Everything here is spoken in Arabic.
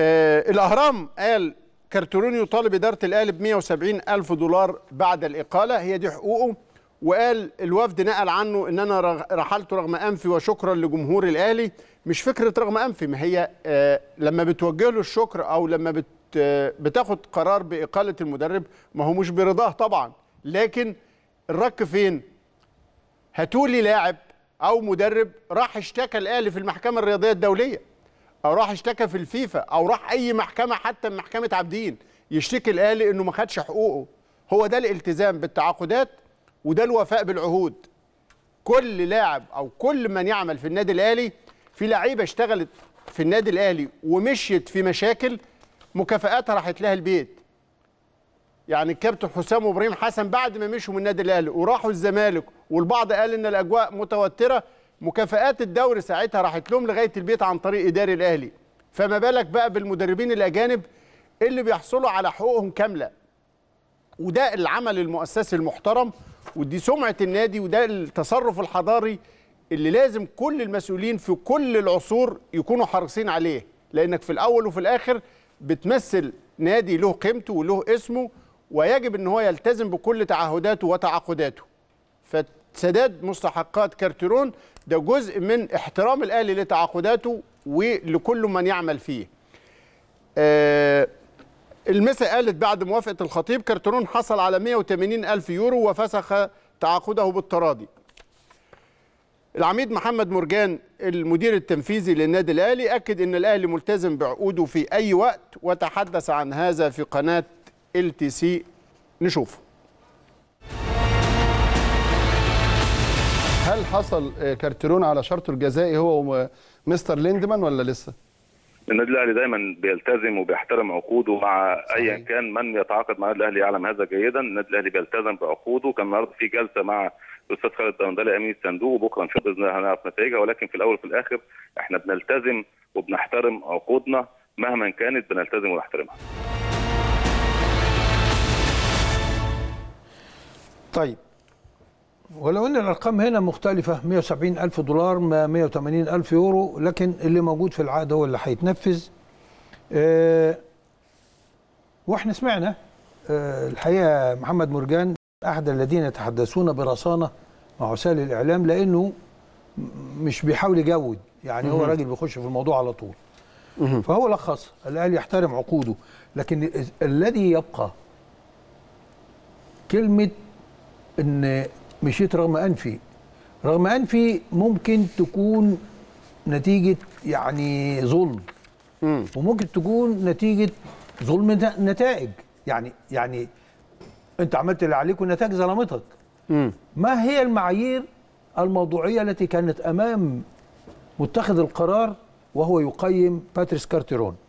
آه الاهرام قال كارتورون يطالب اداره الاهلي ب 170 الف دولار بعد الاقاله هي دي حقوقه وقال الوفد نقل عنه ان انا رحلت رغم انفي وشكرا لجمهور الاهلي مش فكره رغم انفي ما هي آه لما بتوجه له الشكر او لما بت آه بتاخد قرار باقاله المدرب ما هو مش برضاه طبعا لكن الرك فين هتولي لاعب او مدرب راح اشتكى الاهلي في المحكمه الرياضيه الدوليه او راح اشتكى في الفيفا او راح اي محكمه حتى محكمه عابدين يشتكي الاهلي انه ما خدش حقوقه هو ده الالتزام بالتعاقدات وده الوفاء بالعهود كل لاعب او كل من يعمل في النادي الاهلي في لعيبه اشتغلت في النادي الاهلي ومشيت في مشاكل مكافئاتها راحت لها البيت يعني الكابتن حسام وابراهيم حسن بعد ما مشوا من النادي الاهلي وراحوا الزمالك والبعض قال ان الاجواء متوتره مكافآت الدوري ساعتها راحت لهم لغايه البيت عن طريق اداري الاهلي فما بالك بقى بالمدربين الاجانب اللي بيحصلوا على حقوقهم كامله وده العمل المؤسسي المحترم ودي سمعه النادي وده التصرف الحضاري اللي لازم كل المسؤولين في كل العصور يكونوا حريصين عليه لانك في الاول وفي الاخر بتمثل نادي له قيمته وله اسمه ويجب ان هو يلتزم بكل تعهداته وتعاقداته فت سداد مستحقات كارتيرون ده جزء من احترام الاهلي لتعاقداته ولكل من يعمل فيه آه، المسا قالت بعد موافقه الخطيب كارتيرون حصل على 180 الف يورو وفسخ تعاقده بالتراضي العميد محمد مرجان المدير التنفيذي للنادي الاهلي اكد ان الاهلي ملتزم بعقوده في اي وقت وتحدث عن هذا في قناه ال تي سي نشوفه هل حصل آه، كارتيرون على شرطه الجزائي هو ومستر ليندمان ولا لسه؟ النادي الاهلي دايما بيلتزم وبيحترم عقوده مع ايا كان من يتعاقد مع النادي الاهلي يعلم هذا جيدا، النادي الاهلي بيلتزم بعقوده، كان النهارده في جلسه مع الاستاذ خالد دندلي امين الصندوق وبكره ان شاء الله هنعرف نتائجها ولكن في الاول وفي الاخر احنا بنلتزم وبنحترم عقودنا مهما كانت بنلتزم ونحترمها. طيب ولو ان الارقام هنا مختلفه 170 الف دولار 180 الف يورو لكن اللي موجود في العقد هو اللي هيتنفذ أه واحنا سمعنا أه الحقيقه محمد مرجان احد الذين يتحدثون برصانه مع وسائل الاعلام لانه مش بيحاول يجود يعني هو راجل بيخش في الموضوع على طول فهو لخص الاهلي يحترم عقوده لكن الذي يبقى كلمه ان مشيت رغم انفي رغم انفي ممكن تكون نتيجه يعني ظلم مم. وممكن تكون نتيجه ظلم نتائج يعني يعني انت عملت اللي عليك والنتائج ظلمتك ما هي المعايير الموضوعيه التي كانت امام متخذ القرار وهو يقيم باتريس كارتيرون